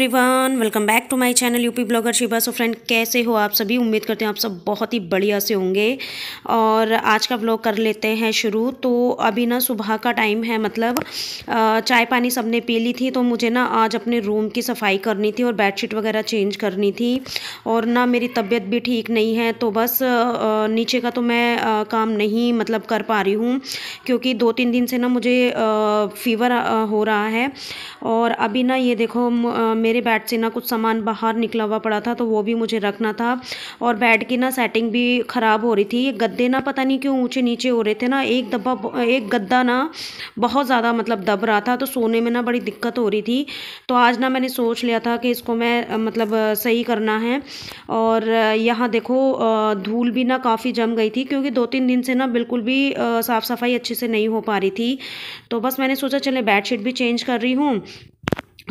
everyone welcome back to my channel UP blogger Shiva so friend कैसे हो आप सभी उम्मीद करते हैं आप सब बहुत ही बढ़िया से होंगे और आज का ब्लॉग कर लेते हैं शुरू तो अभी ना सुबह का टाइम है मतलब चाय पानी सबने पी ली थी तो मुझे ना आज अपने रूम की सफाई करनी थी और बेडशीट वगैरह चेंज करनी थी और ना मेरी तबीयत भी ठीक नहीं है तो बस नीचे का तो मैं काम नहीं मतलब कर पा रही हूँ क्योंकि दो तीन दिन से ना मुझे फ़ीवर हो रहा है और अभी ना ये देखो मेरे बेड से ना कुछ सामान बाहर निकला हुआ पड़ा था तो वो भी मुझे रखना था और बेड की ना सेटिंग भी ख़राब हो रही थी ये गद्दे ना पता नहीं क्यों ऊँचे नीचे हो रहे थे ना एक दब्बा एक गद्दा ना बहुत ज़्यादा मतलब दब रहा था तो सोने में ना बड़ी दिक्कत हो रही थी तो आज ना मैंने सोच लिया था कि इसको मैं मतलब सही करना है और यहाँ देखो धूल भी ना काफ़ी जम गई थी क्योंकि दो तीन दिन से ना बिल्कुल भी साफ़ सफ़ाई अच्छे से नहीं हो पा रही थी तो बस मैंने सोचा चले बेडशीट भी चेंज कर रही हूँ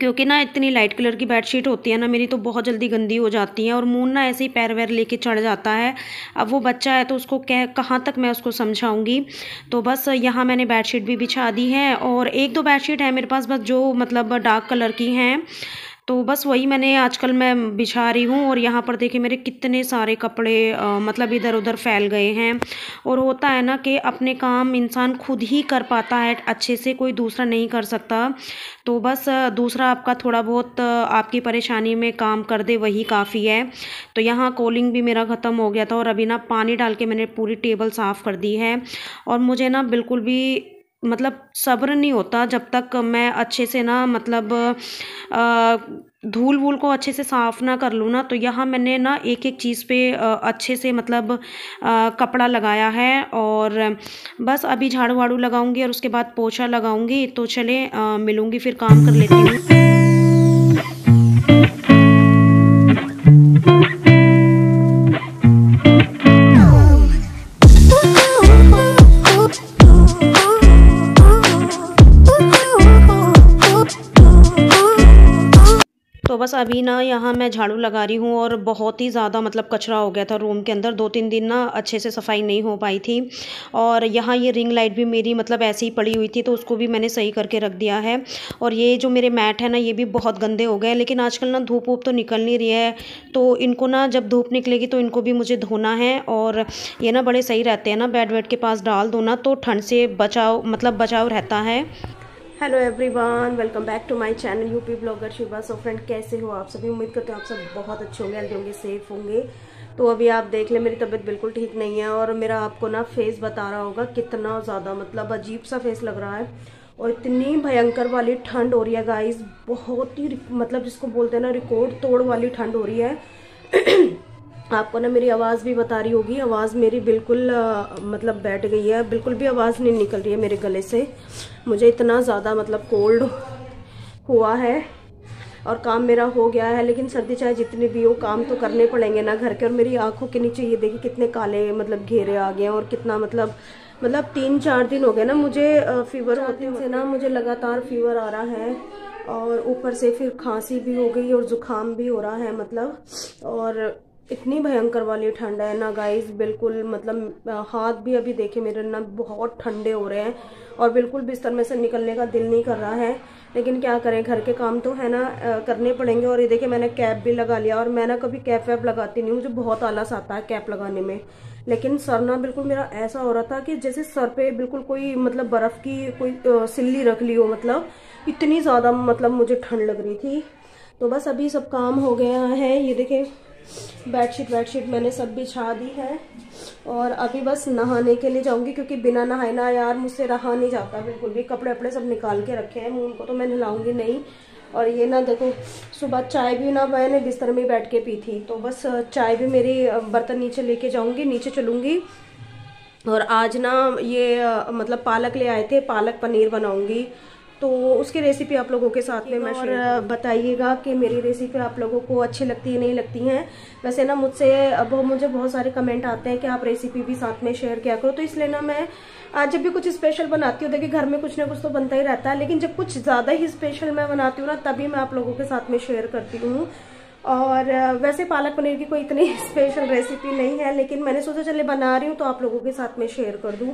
क्योंकि ना इतनी लाइट कलर की बेडशीट होती है ना मेरी तो बहुत जल्दी गंदी हो जाती है और मून ना ऐसे ही पैर वैर लेके चढ़ जाता है अब वो बच्चा है तो उसको कह कहाँ तक मैं उसको समझाऊंगी तो बस यहाँ मैंने बेडशीट भी बिछा दी है और एक दो बेडशीट है मेरे पास बस जो मतलब डार्क कलर की हैं तो बस वही मैंने आजकल मैं बिछा रही हूँ और यहाँ पर देखिए मेरे कितने सारे कपड़े आ, मतलब इधर उधर फैल गए हैं और होता है ना कि अपने काम इंसान खुद ही कर पाता है अच्छे से कोई दूसरा नहीं कर सकता तो बस दूसरा आपका थोड़ा बहुत आपकी परेशानी में काम कर दे वही काफ़ी है तो यहाँ कॉलिंग भी मेरा ख़त्म हो गया था और अभी ना पानी डाल के मैंने पूरी टेबल साफ़ कर दी है और मुझे ना बिल्कुल भी मतलब सब्र नहीं होता जब तक मैं अच्छे से ना मतलब धूल वूल को अच्छे से साफ़ ना कर लूँ ना तो यहाँ मैंने ना एक एक चीज़ पे अच्छे से मतलब कपड़ा लगाया है और बस अभी झाड़ू वाड़ू लगाऊँगी और उसके बाद पोछा लगाऊँगी तो चले मिलूँगी फिर काम कर लेती हूँ अभी ना यहाँ मैं झाड़ू लगा रही हूँ और बहुत ही ज़्यादा मतलब कचरा हो गया था रूम के अंदर दो तीन दिन ना अच्छे से सफाई नहीं हो पाई थी और यहाँ ये रिंग लाइट भी मेरी मतलब ऐसे ही पड़ी हुई थी तो उसको भी मैंने सही करके रख दिया है और ये जो मेरे मैट है ना ये भी बहुत गंदे हो गए लेकिन आजकल ना धूप वूप तो निकल नहीं रही है तो इनको ना जब धूप निकलेगी तो इनको भी मुझे धोना है और ये ना बड़े सही रहते हैं ना बेड वेड के पास डाल दो ना तो ठंड से बचाव मतलब बचाव रहता है hello everyone welcome back to my channel UP blogger Shiva so friend कैसे हो आप सभी उम्मीद करते हो आप सब बहुत अच्छे होंगे हेल्दी होंगे सेफ होंगे तो अभी आप देख लें मेरी तबीयत बिल्कुल ठीक नहीं है और मेरा आपको ना फेस बता रहा होगा कितना ज़्यादा मतलब अजीब सा फेस लग रहा है और इतनी भयंकर वाली ठंड हो रही है गाइज बहुत ही मतलब जिसको बोलते हैं ना रिकॉर्ड तोड़ वाली ठंड हो रही है आपको ना मेरी आवाज़ भी बता रही होगी आवाज़ मेरी बिल्कुल आ, मतलब बैठ गई है बिल्कुल भी आवाज़ नहीं निकल रही है मेरे गले से मुझे इतना ज़्यादा मतलब कोल्ड हुआ है और काम मेरा हो गया है लेकिन सर्दी चाहे जितने भी हो काम तो करने पड़ेंगे ना घर के और मेरी आँखों के नीचे ये देखिए कितने काले मतलब घेरे आ गए हैं और कितना मतलब मतलब तीन चार दिन हो गए ना मुझे फीवर होते से ना मुझे लगातार फीवर आ रहा है और ऊपर से फिर खांसी भी हो गई और ज़ुकाम भी हो रहा है मतलब और इतनी भयंकर वाली ठंड है ना गाइस बिल्कुल मतलब हाथ भी अभी देखे मेरे ना बहुत ठंडे हो रहे हैं और बिल्कुल बिस्तर में से निकलने का दिल नहीं कर रहा है लेकिन क्या करें घर के काम तो है ना करने पड़ेंगे और ये देखे मैंने कैप भी लगा लिया और मैं ना कभी कैप वैप लगाती नहीं मुझे बहुत आलस आता है कैप लगाने में लेकिन सर ना बिल्कुल मेरा ऐसा हो रहा था कि जैसे सर पे बिल्कुल कोई मतलब बर्फ़ की कोई सिल्ली रख ली हो मतलब इतनी ज़्यादा मतलब मुझे ठंड लग रही थी तो बस अभी सब काम हो गया है ये देखे बेडशीट वेडशीट मैंने सब बिछा दी है और अभी बस नहाने के लिए जाऊंगी क्योंकि बिना नहाए ना यार मुझसे रहा नहीं जाता बिल्कुल भी कपड़े वपड़े सब निकाल के रखे हैं उनको तो मैं नहलाऊंगी नहीं और ये ना देखो सुबह चाय भी ना मैंने बिस्तर में बैठ के पी थी तो बस चाय भी मेरी बर्तन नीचे लेके जाऊंगी नीचे चलूंगी और आज ना ये मतलब पालक ले आए थे पालक पनीर बनाऊंगी तो उसकी रेसिपी आप लोगों के साथ में मैं और बताइएगा कि मेरी रेसिपी आप लोगों को अच्छी लगती है नहीं लगती हैं वैसे ना मुझसे अब मुझे बहुत सारे कमेंट आते हैं कि आप रेसिपी भी साथ में शेयर किया करो तो इसलिए ना मैं आज जब भी कुछ स्पेशल बनाती हूँ देखिए घर में कुछ ना कुछ तो बनता ही रहता है लेकिन जब कुछ ज़्यादा ही स्पेशल मैं बनाती हूँ ना तभी मैं आप लोगों के साथ में शेयर करती हूँ और वैसे पालक पनीर की कोई इतनी स्पेशल रेसिपी नहीं है लेकिन मैंने सोचा चले बना रही हूँ तो आप लोगों के साथ में शेयर कर दूँ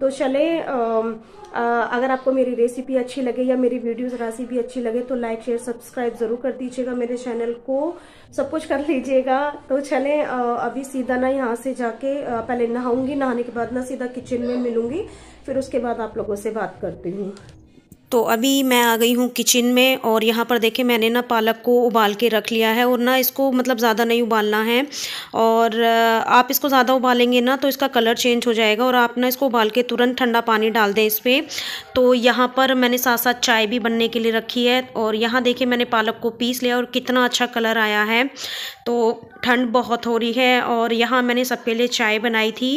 तो चले अगर आपको मेरी रेसिपी अच्छी लगे या मेरी वीडियोस रेसिपी अच्छी लगे तो लाइक शेयर सब्सक्राइब ज़रूर कर दीजिएगा मेरे चैनल को सब कुछ कर लीजिएगा तो चले अभी सीधा ना यहाँ से जाके आ, पहले नहाऊंगी नहाने के बाद ना सीधा किचन में मिलूंगी फिर उसके बाद आप लोगों से बात करती हूँ तो अभी मैं आ गई हूँ किचन में और यहाँ पर देखें मैंने ना पालक को उबाल के रख लिया है और ना इसको मतलब ज़्यादा नहीं उबालना है और आप इसको ज़्यादा उबालेंगे ना तो इसका कलर चेंज हो जाएगा और आप ना इसको उबाल के तुरंत ठंडा पानी डाल दें इस पर तो यहाँ पर मैंने साथ साथ चाय भी बनने के लिए रखी है और यहाँ देखें मैंने पालक को पीस लिया और कितना अच्छा कलर आया है तो ठंड बहुत हो रही है और यहाँ मैंने सबके लिए चाय बनाई थी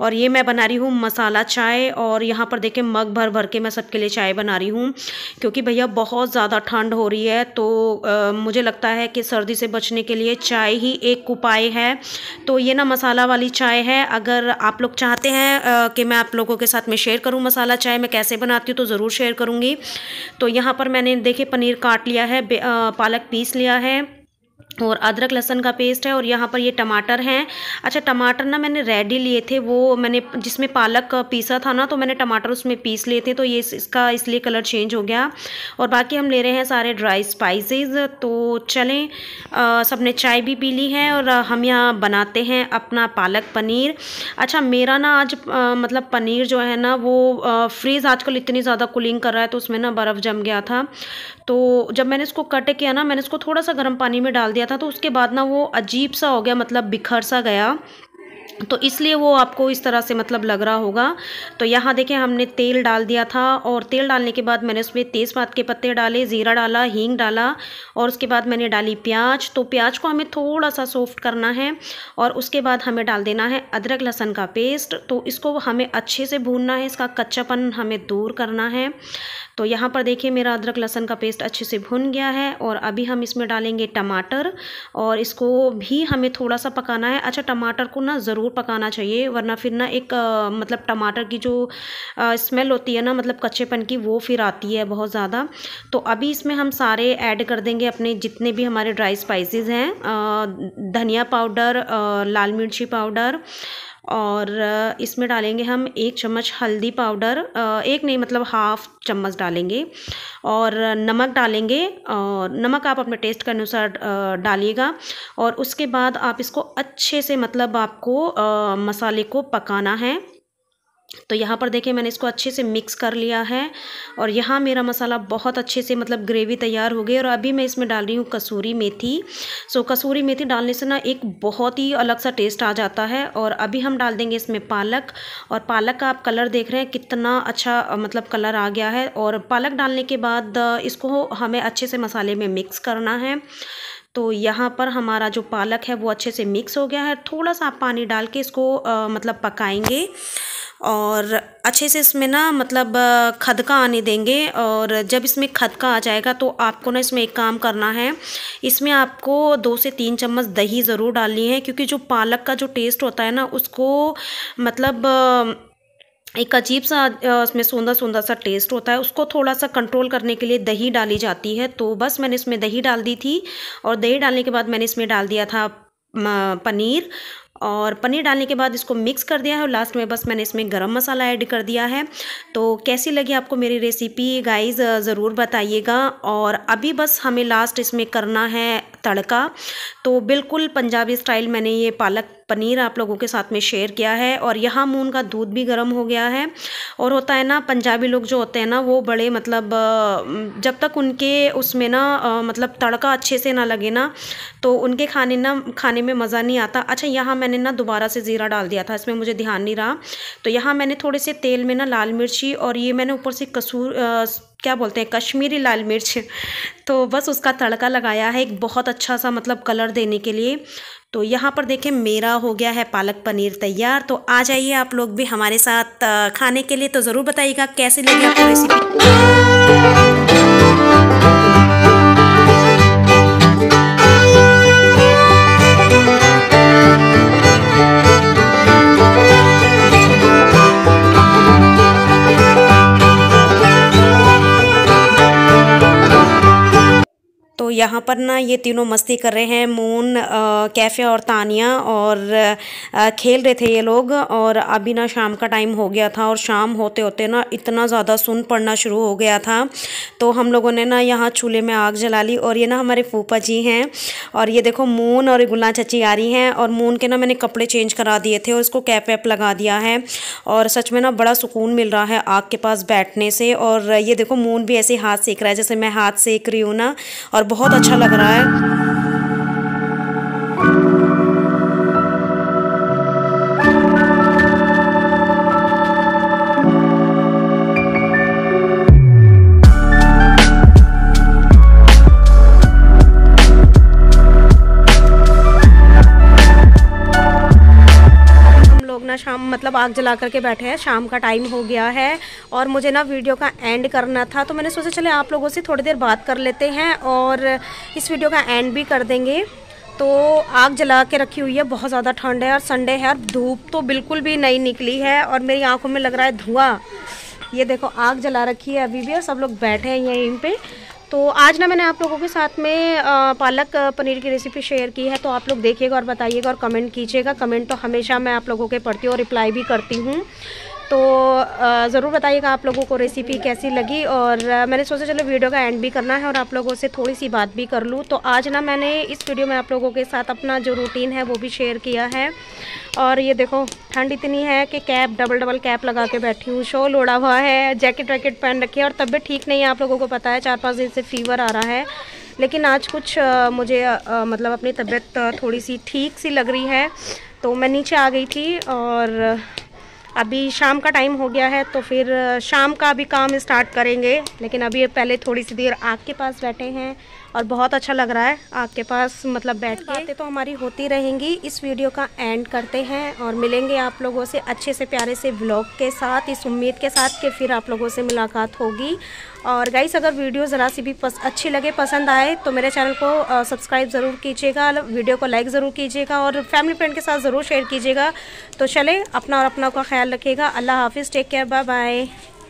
और ये मैं बना रही हूँ मसाला चाय और यहाँ पर देखें मग भर भर के मैं सबके लिए चाय बना रही हूँ हूँ क्योंकि भैया बहुत ज़्यादा ठंड हो रही है तो आ, मुझे लगता है कि सर्दी से बचने के लिए चाय ही एक उपाय है तो ये ना मसाला वाली चाय है अगर आप लोग चाहते हैं कि मैं आप लोगों के साथ में शेयर करूँ मसाला चाय मैं कैसे बनाती हूँ तो ज़रूर शेयर करूँगी तो यहाँ पर मैंने देखे पनीर काट लिया है पालक पीस लिया है और अदरक लहसन का पेस्ट है और यहाँ पर ये टमाटर हैं अच्छा टमाटर ना मैंने रेडी लिए थे वो मैंने जिसमें पालक पीसा था ना तो मैंने टमाटर उसमें पीस लिए थे तो ये इसका इसलिए कलर चेंज हो गया और बाकी हम ले रहे हैं सारे ड्राई स्पाइसेस तो चलें सबने चाय भी पी ली है और हम यहाँ बनाते हैं अपना पालक पनीर अच्छा मेरा ना आज आ, मतलब पनीर जो है ना वो फ्रीज़ आजकल इतनी ज़्यादा कूलिंग कर रहा है तो उसमें ना बर्फ़ जम गया था तो जब मैंने इसको कट किया ना मैंने इसको थोड़ा सा गर्म पानी में डाल दिया दिया था तो उसके बाद ना वो अजीब सा हो गया मतलब बिखर सा गया तो इसलिए वो आपको इस तरह से मतलब लग रहा होगा तो यहाँ देखें हमने तेल डाल दिया था और तेल डालने के बाद मैंने उसमें तेज़पात के पत्ते डाले ज़ीरा डाला हींग डाला और उसके बाद मैंने डाली प्याज तो प्याज को हमें थोड़ा सा सॉफ्ट करना है और उसके बाद हमें डाल देना है अदरक लहसन का पेस्ट तो इसको हमें अच्छे से भूनना है इसका कच्चापन हमें दूर करना है तो यहाँ पर देखिए मेरा अदरक लहसन का पेस्ट अच्छे से भुन गया है और अभी हम इसमें डालेंगे टमाटर और इसको भी हमें थोड़ा सा पकाना है अच्छा टमाटर को ना ज़रूर ज़रूर पकाना चाहिए वरना फिर ना एक आ, मतलब टमाटर की जो आ, स्मेल होती है ना मतलब कच्चेपन की वो फिर आती है बहुत ज़्यादा तो अभी इसमें हम सारे ऐड कर देंगे अपने जितने भी हमारे ड्राई स्पाइसेस हैं धनिया पाउडर लाल मिर्ची पाउडर और इसमें डालेंगे हम एक चम्मच हल्दी पाउडर एक नहीं मतलब हाफ चम्मच डालेंगे और नमक डालेंगे और नमक आप अपने टेस्ट के अनुसार डालिएगा और उसके बाद आप इसको अच्छे से मतलब आपको मसाले को पकाना है तो यहाँ पर देखिए मैंने इसको अच्छे से मिक्स कर लिया है और यहाँ मेरा मसाला बहुत अच्छे से मतलब ग्रेवी तैयार हो गई और अभी मैं इसमें डाल रही हूँ कसूरी मेथी सो कसूरी मेथी डालने से ना एक बहुत ही अलग सा टेस्ट आ जाता है और अभी हम डाल देंगे इसमें पालक और पालक का आप कलर देख रहे हैं कितना अच्छा मतलब कलर आ गया है और पालक डालने के बाद इसको हमें अच्छे से मसाले में मिक्स करना है तो यहाँ पर हमारा जो पालक है वो अच्छे से मिक्स हो गया है थोड़ा सा आप पानी डाल के इसको आ, मतलब पकाएंगे और अच्छे से इसमें ना मतलब खदका आने देंगे और जब इसमें खदका आ जाएगा तो आपको ना इसमें एक काम करना है इसमें आपको दो से तीन चम्मच दही ज़रूर डालनी है क्योंकि जो पालक का जो टेस्ट होता है ना उसको मतलब एक अजीब सा उसमें सुंदर सुंदर सा टेस्ट होता है उसको थोड़ा सा कंट्रोल करने के लिए दही डाली जाती है तो बस मैंने इसमें दही डाल दी थी और दही डालने के बाद मैंने इसमें डाल दिया था पनीर और पनीर डालने के बाद इसको मिक्स कर दिया है और लास्ट में बस मैंने इसमें गरम मसाला ऐड कर दिया है तो कैसी लगी आपको मेरी रेसिपी गाइस ज़रूर बताइएगा और अभी बस हमें लास्ट इसमें करना है तड़का तो बिल्कुल पंजाबी स्टाइल मैंने ये पालक पनीर आप लोगों के साथ में शेयर किया है और यहाँ मून का दूध भी गर्म हो गया है और होता है ना पंजाबी लोग जो होते हैं ना वो बड़े मतलब जब तक उनके उसमें ना मतलब तड़का अच्छे से ना लगे ना तो उनके खाने ना खाने में मज़ा नहीं आता अच्छा यहाँ मैंने मैंने ना दोबारा से ज़ीरा डाल दिया था इसमें मुझे ध्यान नहीं रहा तो यहाँ मैंने थोड़े से तेल में ना लाल मिर्ची और ये मैंने ऊपर से कसूर क्या बोलते हैं कश्मीरी लाल मिर्च तो बस उसका तड़का लगाया है एक बहुत अच्छा सा मतलब कलर देने के लिए तो यहाँ पर देखें मेरा हो गया है पालक पनीर तैयार तो आ जाइए आप लोग भी हमारे साथ खाने के लिए तो ज़रूर बताइएगा कैसे लेंगे आपको रेसिपी पर ना ये तीनों मस्ती कर रहे हैं मून कैफ़े और तानिया और आ, खेल रहे थे ये लोग और अभी ना शाम का टाइम हो गया था और शाम होते होते ना इतना ज़्यादा सुन पड़ना शुरू हो गया था तो हम लोगों ने ना यहाँ चूल्हे में आग जला ली और ये ना हमारे फूफा जी हैं और ये देखो मून और गुल्ला चची आ रही हैं और मून के ना मैंने कपड़े चेंज करा दिए थे और इसको कैप वैप लगा दिया है और सच में ना बड़ा सुकून मिल रहा है आग के पास बैठने से और ये देखो मून भी ऐसे हाथ सेक रहा है जैसे मैं हाथ सेक रही हूँ ना और बहुत अच्छा अच्छा लग रहा है सब आग जला करके बैठे हैं शाम का टाइम हो गया है और मुझे ना वीडियो का एंड करना था तो मैंने सोचा चले आप लोगों से थोड़ी देर बात कर लेते हैं और इस वीडियो का एंड भी कर देंगे तो आग जला के रखी हुई है बहुत ज़्यादा ठंड है और संडे है और धूप तो बिल्कुल भी नहीं निकली है और मेरी आँखों में लग रहा है धुआँ ये देखो आग जला रखी है अभी भी और सब लोग बैठे हैं यहीं पर तो आज ना मैंने आप लोगों के साथ में पालक पनीर की रेसिपी शेयर की है तो आप लोग देखिएगा और बताइएगा और कमेंट कीजिएगा कमेंट तो हमेशा मैं आप लोगों के पढ़ती हूँ और रिप्लाई भी करती हूँ तो ज़रूर बताइएगा आप लोगों को रेसिपी कैसी लगी और मैंने सोचा चलो वीडियो का एंड भी करना है और आप लोगों से थोड़ी सी बात भी कर लूँ तो आज ना मैंने इस वीडियो में आप लोगों के साथ अपना जो रूटीन है वो भी शेयर किया है और ये देखो ठंड इतनी है कि कैप डबल डबल कैप लगा के बैठी हूँ शॉल ओढ़ा हुआ है जैकेट वैकेट पहन रखी है और तबियत ठीक नहीं है आप लोगों को पता है चार पाँच दिन से फीवर आ रहा है लेकिन आज कुछ मुझे मतलब अपनी तबीयत थोड़ी सी ठीक सी लग रही है तो मैं नीचे आ गई थी और अभी शाम का टाइम हो गया है तो फिर शाम का भी काम स्टार्ट करेंगे लेकिन अभी पहले थोड़ी सी देर आग के पास बैठे हैं और बहुत अच्छा लग रहा है आपके पास मतलब बैठ के बातें तो हमारी होती रहेंगी इस वीडियो का एंड करते हैं और मिलेंगे आप लोगों से अच्छे से प्यारे से ब्लॉग के साथ इस उम्मीद के साथ कि फिर आप लोगों से मुलाकात होगी और गाइस अगर वीडियो ज़रा सी भी पस, अच्छी लगे पसंद आए तो मेरे चैनल को सब्सक्राइब ज़रूर कीजिएगा वीडियो को लाइक ज़रूर कीजिएगा और फैमिली फ्रेंड के साथ ज़रूर शेयर कीजिएगा तो चले अपना और अपना का ख्याल रखिएगा अल्लाह हाफिज़ टेक केयर बाय बाय